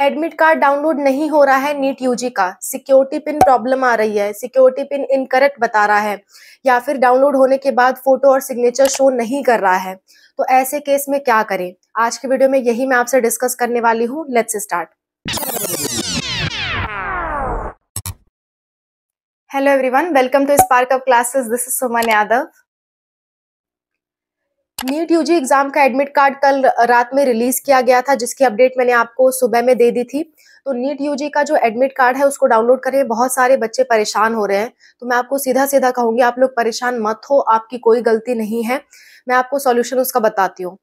admit card download नहीं हो रहा है नीट यूजी का सिक्योरिटी पिन प्रॉब्लम आ रही है सिक्योरिटी पिन इनकरेक्ट बता रहा है या फिर डाउनलोड होने के बाद फोटो और सिग्नेचर शो नहीं कर रहा है तो ऐसे केस में क्या करें आज के वीडियो में यही मैं आपसे डिस्कस करने वाली हूँ let's start hello everyone welcome to spark of classes this is Suman Yadav NEET UG exam का एडमिट कार्ड कल रात में रिलीज किया गया था जिसकी अपडेट मैंने आपको सुबह में दे दी थी तो नीट यूजी का जो एडमिट कार्ड है उसको डाउनलोड करें बहुत सारे बच्चे परेशान हो रहे हैं तो मैं आपको सीधा सीधा कहूंगी आप लोग परेशान मत हो आपकी कोई गलती नहीं है मैं आपको सॉल्यूशन उसका बताती हूँ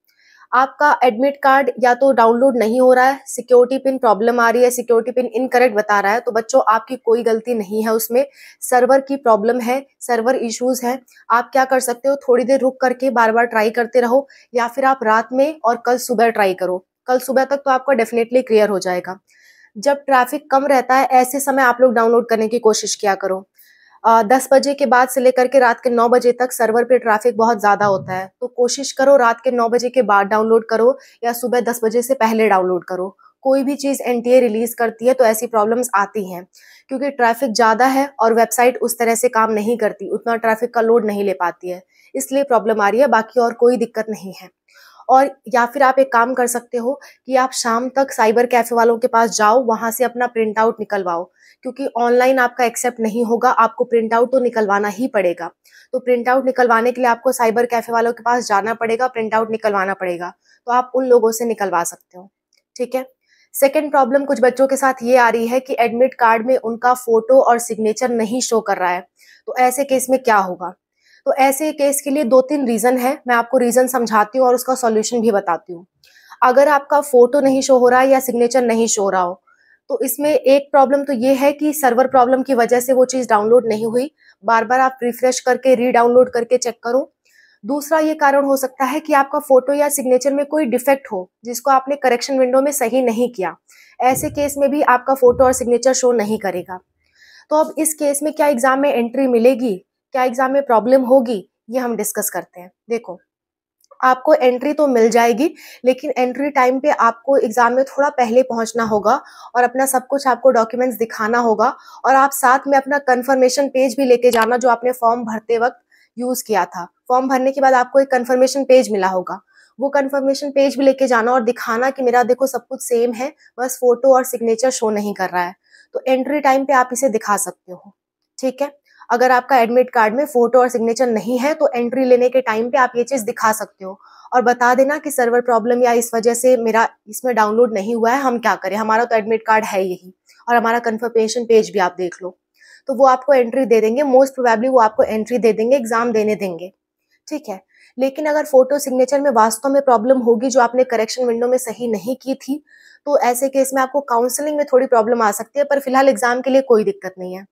आपका एडमिट कार्ड या तो डाउनलोड नहीं हो रहा है सिक्योरिटी पिन प्रॉब्लम आ रही है सिक्योरिटी पिन इनकरेक्ट बता रहा है तो बच्चों आपकी कोई गलती नहीं है उसमें सर्वर की प्रॉब्लम है सर्वर इश्यूज है आप क्या कर सकते हो थोड़ी देर रुक करके बार बार ट्राई करते रहो या फिर आप रात में और कल सुबह ट्राई करो कल सुबह तक तो आपका डेफिनेटली क्लियर हो जाएगा जब ट्रैफिक कम रहता है ऐसे समय आप लोग डाउनलोड करने की कोशिश किया करो दस बजे के बाद से लेकर के रात के नौ बजे तक सर्वर पे ट्रैफिक बहुत ज़्यादा होता है तो कोशिश करो रात के नौ बजे के बाद डाउनलोड करो या सुबह दस बजे से पहले डाउनलोड करो कोई भी चीज़ एन रिलीज़ करती है तो ऐसी प्रॉब्लम्स आती हैं क्योंकि ट्रैफिक ज़्यादा है और वेबसाइट उस तरह से काम नहीं करती उतना ट्रैफिक का लोड नहीं ले पाती है इसलिए प्रॉब्लम आ रही है बाकी और कोई दिक्कत नहीं है और या फिर आप एक काम कर सकते हो कि आप शाम तक साइबर कैफे वालों के पास जाओ वहाँ से अपना प्रिंट आउट निकलवाओ क्योंकि ऑनलाइन आपका एक्सेप्ट नहीं होगा आपको प्रिंट आउट तो निकलवाना ही पड़ेगा तो प्रिंट आउट निकलवाने के लिए आपको साइबर कैफे वालों के पास जाना पड़ेगा प्रिंट आउट निकलवाना पड़ेगा तो आप उन लोगों से निकलवा सकते हो ठीक है सेकेंड प्रॉब्लम कुछ बच्चों के साथ ये आ रही है कि एडमिट कार्ड में उनका फोटो और सिग्नेचर नहीं शो कर रहा है तो ऐसे केस में क्या होगा तो ऐसे केस के लिए दो तीन रीज़न है मैं आपको रीज़न समझाती हूँ और उसका सॉल्यूशन भी बताती हूँ अगर आपका फोटो नहीं शो हो रहा है या सिग्नेचर नहीं शो रहा हो तो इसमें एक प्रॉब्लम तो ये है कि सर्वर प्रॉब्लम की वजह से वो चीज़ डाउनलोड नहीं हुई बार बार आप रिफ्रेश करके रीडाउनलोड करके चेक करो दूसरा ये कारण हो सकता है कि आपका फोटो या सिग्नेचर में कोई डिफेक्ट हो जिसको आपने करेक्शन विंडो में सही नहीं किया ऐसे केस में भी आपका फोटो और सिग्नेचर शो नहीं करेगा तो अब इस केस में क्या एग्ज़ाम में एंट्री मिलेगी क्या एग्ज़ाम में प्रॉब्लम होगी ये हम डिस्कस करते हैं देखो आपको एंट्री तो मिल जाएगी लेकिन एंट्री टाइम पे आपको एग्ज़ाम में थोड़ा पहले पहुंचना होगा और अपना सब कुछ आपको डॉक्यूमेंट्स दिखाना होगा और आप साथ में अपना कंफर्मेशन पेज भी लेके जाना जो आपने फॉर्म भरते वक्त यूज़ किया था फॉर्म भरने के बाद आपको एक कन्फर्मेशन पेज मिला होगा वो कन्फर्मेशन पेज भी लेके जाना और दिखाना कि मेरा देखो सब कुछ सेम है बस फोटो और सिग्नेचर शो नहीं कर रहा है तो एंट्री टाइम पे आप इसे दिखा सकते हो ठीक है अगर आपका एडमिट कार्ड में फोटो और सिग्नेचर नहीं है तो एंट्री लेने के टाइम पे आप ये चीज़ दिखा सकते हो और बता देना कि सर्वर प्रॉब्लम या इस वजह से मेरा इसमें डाउनलोड नहीं हुआ है हम क्या करें हमारा तो एडमिट कार्ड है यही और हमारा कन्फर्मेशन पेज भी आप देख लो तो वो आपको एंट्री दे देंगे मोस्ट प्रोबेबली वो आपको एंट्री दे देंगे एग्जाम देने देंगे ठीक है लेकिन अगर फोटो सिग्नेचर में वास्तव में प्रॉब्लम होगी जो आपने करेक्शन विंडो में सही नहीं की थी तो ऐसे केस में आपको काउंसलिंग में थोड़ी प्रॉब्लम आ सकती है पर फिलहाल एग्जाम के लिए कोई दिक्कत नहीं है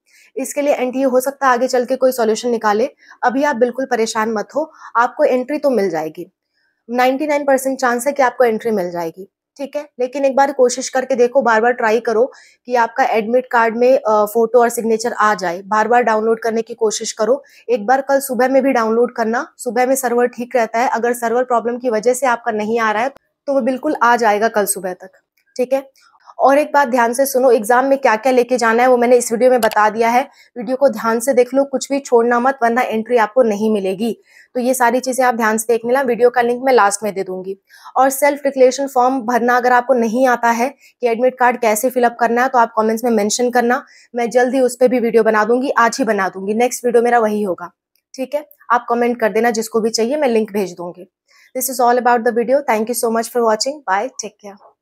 इसके लिए एनटीए हो सकता है आगे चल के कोई सॉल्यूशन निकाले अभी आप बिल्कुल परेशान मत हो आपको एंट्री तो मिल जाएगी 99 परसेंट चांस है कि आपको एंट्री मिल जाएगी ठीक है लेकिन एक बार कोशिश करके देखो बार बार ट्राई करो कि आपका एडमिट कार्ड में फोटो और सिग्नेचर आ जाए बार बार डाउनलोड करने की कोशिश करो एक बार कल सुबह में भी डाउनलोड करना सुबह में सर्वर ठीक रहता है अगर सर्वर प्रॉब्लम की वजह से आपका नहीं आ रहा है तो वो बिल्कुल आ जाएगा कल सुबह तक ठीक है और एक बात ध्यान से सुनो एग्जाम में क्या क्या लेके जाना है वो मैंने इस वीडियो में बता दिया है वीडियो को ध्यान से देख लो कुछ भी छोड़ना मत वरना एंट्री आपको नहीं मिलेगी तो ये सारी चीज़ें आप ध्यान से देख लेना वीडियो का लिंक मैं लास्ट में दे दूंगी और सेल्फ डिक्लेरेशन फॉर्म भरना अगर आपको नहीं आता है कि एडमिट कार्ड कैसे फिलअप करना है तो आप कॉमेंट्स में मैंशन करना मैं जल्द ही उस पर भी वीडियो बना दूंगी आज ही बना दूंगी नेक्स्ट वीडियो मेरा वही होगा ठीक है आप कमेंट कर देना जिसको भी चाहिए मैं लिंक भेज दूंगी this is all about the video thank you so much for watching bye take care